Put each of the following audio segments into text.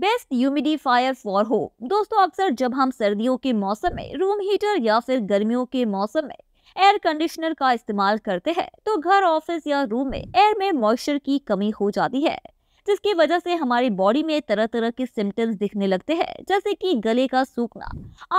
best humidifier for home दोस्तों अक्सर जब हम सर्दियों के मौसम में रूम हीटर या फिर गर्मियों के मौसम में एयर कंडीशनर का इस्तेमाल करते हैं तो घर ऑफिस या रूम में एयर में मॉइस्चर की कमी हो जाती है जिसकी वजह से हमारी बॉडी में तरह तरह के सिम्टम्स दिखने लगते हैं जैसे कि गले का सूखना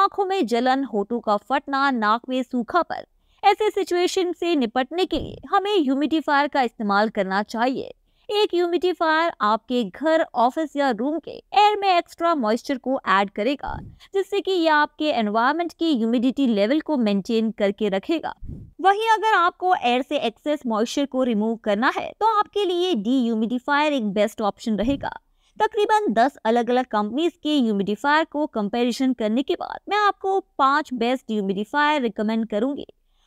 आंखों में जलन होठों का फटना नाक में सूखा पर ऐसे सिचुएशन से निपटने के लिए हमें ह्यूमिडिफायर का इस्तेमाल करना चाहिए एक ह्यूमिडिफायर आपके घर ऑफिस या रूम के एयर में एक्स्ट्रा मॉइस्चर को ऐड करेगा जिससे कि यह आपके एनवायरमेंट की ह्यूमिडिटी लेवल को मेंटेन करके रखेगा वहीं अगर आपको एयर से एक्सेस मॉइस्चर को रिमूव करना है तो आपके लिए डी ह्यूमिडिफायर एक बेस्ट ऑप्शन रहेगा तकरीबन 10 अलग अलग कंपनीज के ह्यूमिडिफायर को कंपैरिजन करने के बाद मैं आपको पांच बेस्ट ह्यूमिडिफायर रिकमेंड करूंगी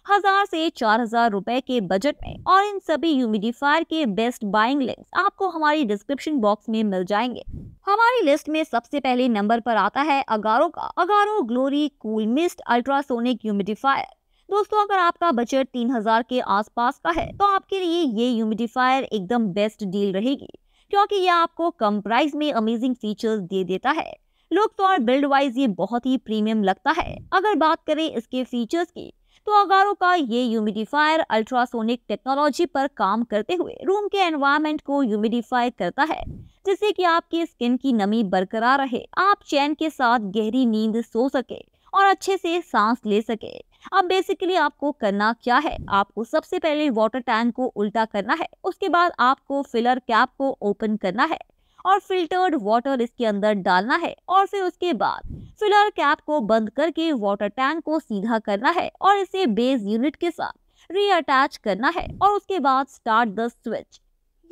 हजार से चार हजार रुपए के बजट में और इन सभी ह्यूमिडिफायर के बेस्ट बाइंग लिंक्स आपको हमारी डिस्क्रिप्शन बॉक्स में मिल जाएंगे हमारी लिस्ट में सबसे पहले नंबर पर आता है अगारो का Agaro glory cool mist ultrasonic humidifier दोस्तों अगर आपका बजट तीन हजार के आसपास का है तो आपके लिए ये ह्यूमिडिफायर एकदम बेस्ट डील रहेगी क्योंकि ये आपको कम प्राइस में अमेजिंग फीचर्स दे देता है लुक और बिल्ड वाइज ये बहुत ही प्रीमियम लगता है अगर बात करें इसके फीचर्स की तो अगारो का ये ह्यूमिडिफायर अल्ट्रासोनिक टेक्नोलॉजी पर काम करते हुए रूम के एनवायरमेंट को ह्यूमिडिफाई करता है जिससे कि आपकी स्किन की नमी बरकरार रहे आप चैन के साथ गहरी नींद सो सके और अच्छे से सांस ले सके अब बेसिकली आपको करना क्या है आपको सबसे पहले वाटर टैंक को उल्टा करना है उसके बाद आपको फिलर कैप को ओपन करना है और फिल्टर्ड वाटर इसके अंदर डालना है और फिर उसके बाद फिलर कैप को बंद करके वाटर टैंक को सीधा करना है और इसे बेस यूनिट के साथ रीअटैच करना है और उसके बाद स्टार्ट द स्विच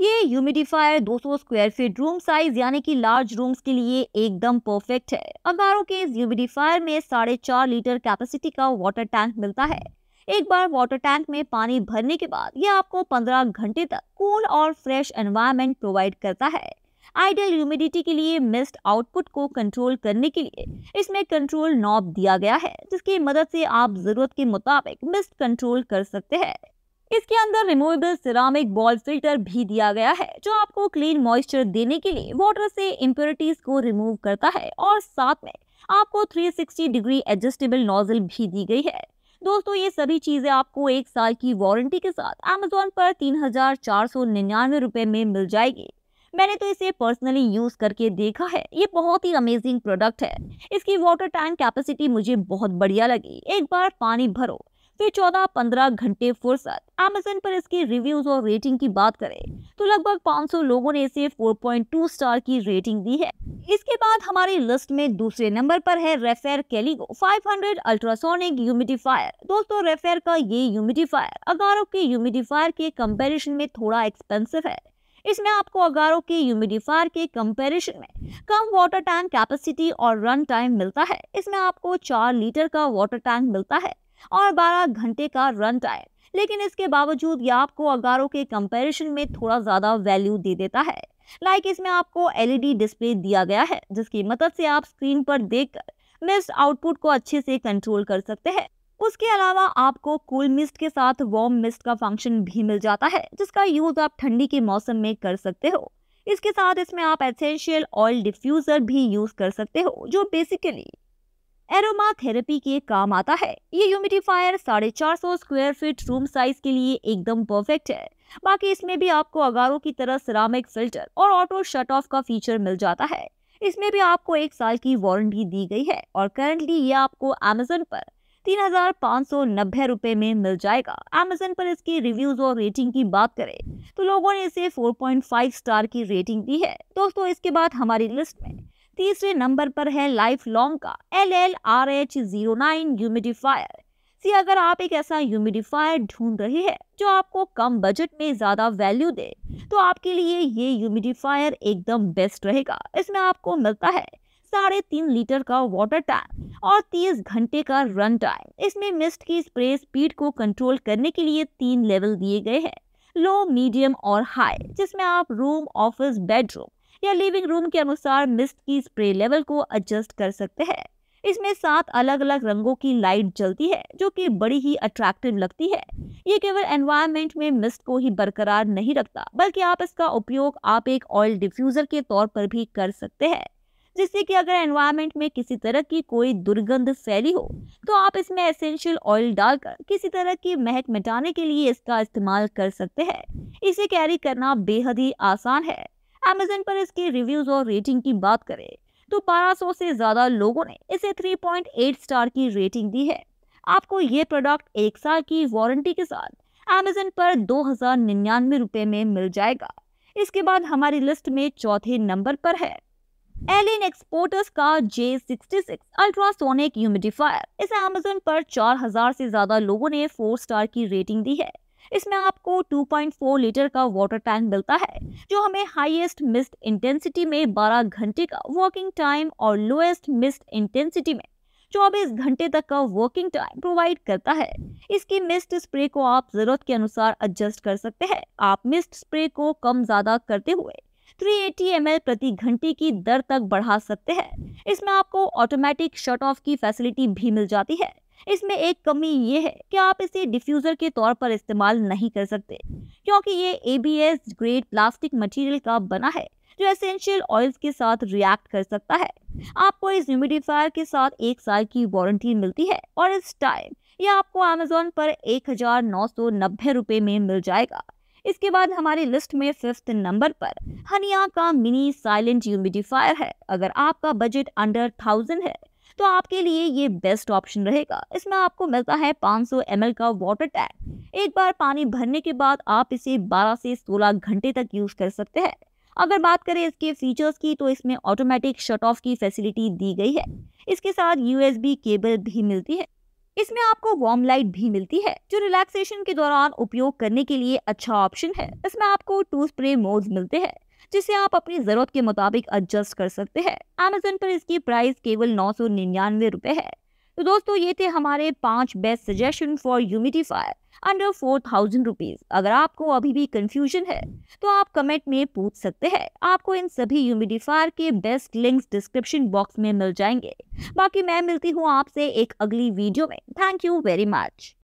ये humidifier 200 square feet room size यानी कि लार्ज रूम्स के लिए एकदम परफेक्ट है अमारों के इस ह्यूमिडिफायर में साढ़े चार लीटर कैपेसिटी का वाटर टैंक मिलता है एक बार वाटर टैंक में पानी भरने के बाद यह आपको 15 घंटे तक कूल और फ्रेश एनवायरमेंट प्रोवाइड करता है आइडियल ह्यूमिडिटी के लिए मिस्ट आउटपुट को कंट्रोल करने के लिए इसमें कंट्रोल नॉब दिया गया है जिसकी मदद से आप जरूरत के मुताबिक मिस्ट कंट्रोल कर सकते हैं इसके अंदर रिमूवेबल सिरामिक बॉल फिल्टर भी दिया गया है जो आपको क्लीन मॉइस्चर देने के लिए वाटर से इम्प्योरिटीज को रिमूव करता है और साथ में आपको 360 डिग्री एडजस्टेबल नोजल भी दी गई है दोस्तों ये सभी चीजें आपको एक साल की वारंटी के साथ अमेजोन पर तीन हजार चार सौ निन्यानवे रूपए में मिल जाएगी मैंने तो इसे पर्सनली यूज़ करके देखा है ये बहुत ही अमेजिंग प्रोडक्ट है इसकी वाटर टैंक कैपेसिटी मुझे बहुत बढ़िया लगी एक बार पानी भरो फिर चौदह पंद्रह घंटे फुर्सत अमेजन पर इसके रिव्यूज और रेटिंग की बात करें तो लगभग 500 लोगों ने इसे 4.2 स्टार की रेटिंग दी है इसके बाद हमारी लिस्ट में दूसरे नंबर पर है रेफेर कैलिगो 500 अल्ट्रासोनिक ह्यूमिडिफायर दोस्तों रेफेर का ये ह्यूमिडिफायर अगारो के ह्यूमिडिफायर के कम्पेरिजन में थोड़ा एक्सपेंसिव है इसमें आपको अगारो के यूमिडिफायर के कंपैरिजन में कम वाटर टैंक कैपेसिटी और रन टाइम मिलता है इसमें आपको चार लीटर का वाटर टैंक मिलता है और बारह घंटे का रन टाइम लेकिन इसके बावजूद यह आपको अगारो के कंपैरिजन में थोड़ा ज़्यादा वैल्यू दे देता है लाइक इसमें आपको एलईडी डिस्प्ले e दिया गया है जिसकी मदद से आप स्क्रीन पर देखकर मिस्ड आउटपुट को अच्छे से कंट्रोल कर सकते हैं उसके अलावा आपको कूल मिस्ट के साथ वार्म मिस्ट का फंक्शन भी मिल जाता है जिसका यूज आप ठंडी के मौसम में कर सकते हो इसके साथ इसमें आप एसेंशियल ऑयल डिफ्यूजर भी यूज कर सकते हो जो बेसिकली एरोमा थेरेपी के काम आता है ये ह्यूमिडिफायर साढ़े चार सौ स्क्वायर फीट रूम साइज के लिए एकदम परफेक्ट है बाकी इसमें भी आपको अगारों की तरह सिरामिक फिल्टर और ऑटो शट ऑफ का फीचर मिल जाता है इसमें भी आपको एक साल की वारंटी दी गई है और करंटली ये आपको अमेजोन पर तीन हजार पाँच सौ नब्बे रुपए में मिल जाएगा अमेजन पर इसकी रिव्यूज और रेटिंग की बात करें तो लोगों ने इसे 4.5 स्टार की रेटिंग दी है दोस्तों इसके बाद हमारी लिस्ट में तीसरे नंबर पर है लाइफ लॉन्ग का L L R H zero nine humidifier सी अगर आप एक ऐसा ह्यूमिडिफायर ढूंढ रहे हैं जो आपको कम बजट में ज़्यादा वैल्यू दे तो आपके लिए ये ह्यूमिडिफायर एकदम बेस्ट रहेगा इसमें आपको मिलता है साढ़े तीन लीटर का वाटर टैंक और तीस घंटे का रन टाइम इसमें मिस्ट की स्प्रे स्पीड को कंट्रोल करने के लिए तीन लेवल दिए गए हैं लो मीडियम और हाई जिसमें आप रूम ऑफिस बेडरूम या लिविंग रूम के अनुसार मिस्ट की स्प्रे लेवल को एडजस्ट कर सकते हैं इसमें सात अलग अलग रंगों की लाइट जलती है जो कि बड़ी ही अट्रैक्टिव लगती है ये केवल एनवायरनमेंट में मिस्ट को ही बरकरार नहीं रखता बल्कि आप इसका उपयोग आप एक ऑयल डिफ्यूज़र के तौर पर भी कर सकते हैं जिससे कि अगर एनवायरमेंट में किसी तरह की कोई दुर्गंध फैली हो तो आप इसमें एसेंशियल ऑयल डालकर किसी तरह की महक मिटाने के लिए इसका इस्तेमाल कर सकते हैं इसे कैरी करना बेहद ही आसान है अमेजन पर इसके रिव्यूज और रेटिंग की बात करें तो 1200 से ज़्यादा लोगों ने इसे 3.8 स्टार की रेटिंग दी है आपको ये प्रोडक्ट एक साल की वारंटी के साथ अमेजन पर दो हज़ार निन्यानवे रुपये में मिल जाएगा इसके बाद हमारी लिस्ट में चौथे नंबर पर है एलिन एक्सपोर्टर्स का J sixty six ultrasonic humidifier इसे अमेजोन पर चार हजार से ज़्यादा लोगों ने फोर स्टार की रेटिंग दी है इसमें आपको 2.4 लीटर का वाटर टैंक मिलता है जो हमें हाईएस्ट मिस्ट इंटेंसिटी में 12 घंटे का वर्किंग टाइम और लोएस्ट मिस्ट इंटेंसिटी में 24 घंटे तक का वर्किंग टाइम प्रोवाइड करता है इसकी मिस्ट स्प्रे को आप जरूरत के अनुसार एडजस्ट कर सकते हैं आप मिस्ट स्प्रे को कम ज़्यादा करते हुए 380 ml प्रति घंटे की दर तक बढ़ा सकते हैं इसमें आपको ऑटोमेटिक शट ऑफ की फैसिलिटी भी मिल जाती है इसमें एक कमी ये है कि आप इसे डिफ्यूज़र के तौर पर इस्तेमाल नहीं कर सकते क्योंकि ये एबीएस ग्रेड प्लास्टिक मटेरियल का बना है जो एसेंशियल ऑयल्स के साथ रिएक्ट कर सकता है आपको इस ह्यूमिडिफायर के साथ एक साल की वारंटी मिलती है और इस टाइम यह आपको अमेजोन पर एक हजार में मिल जाएगा इसके बाद हमारी लिस्ट में फिफ्थ नंबर पर हनिया का मिनी साइलेंट ह्यूमिडिफायर है अगर आपका बजट अंडर थाउजेंड है तो आपके लिए ये बेस्ट ऑप्शन रहेगा इसमें आपको मिलता है 500 सौ का वाटर टैंक एक बार पानी भरने के बाद आप इसे 12 से 16 घंटे तक यूज़ कर सकते हैं अगर बात करें इसके फीचर्स की तो इसमें ऑटोमेटिक शट ऑफ की फैसिलिटी दी गई है इसके साथ यूएसबी केबल भी मिलती है इसमें आपको वार्म लाइट भी मिलती है जो रिलैक्सेशन के दौरान उपयोग करने के लिए अच्छा ऑप्शन है इसमें आपको टू स्प्रे मोड मिलते हैं जिसे आप अपनी जरूरत के मुताबिक एडजस्ट कर सकते हैं अमेजोन पर इसकी प्राइस केवल नौ सौ निन्यानवे रूपए है तो दोस्तों ये थे हमारे पांच best suggestion for humidifier under four thousand rupees अगर आपको अभी भी कंफ्यूजन है तो आप कमेंट में पूछ सकते हैं आपको इन सभी यूमिडिफायर के बेस्ट लिंक्स डिस्क्रिप्शन बॉक्स में मिल जाएंगे बाकी मैं मिलती हूँ आपसे एक अगली वीडियो में थैंक यू वेरी मच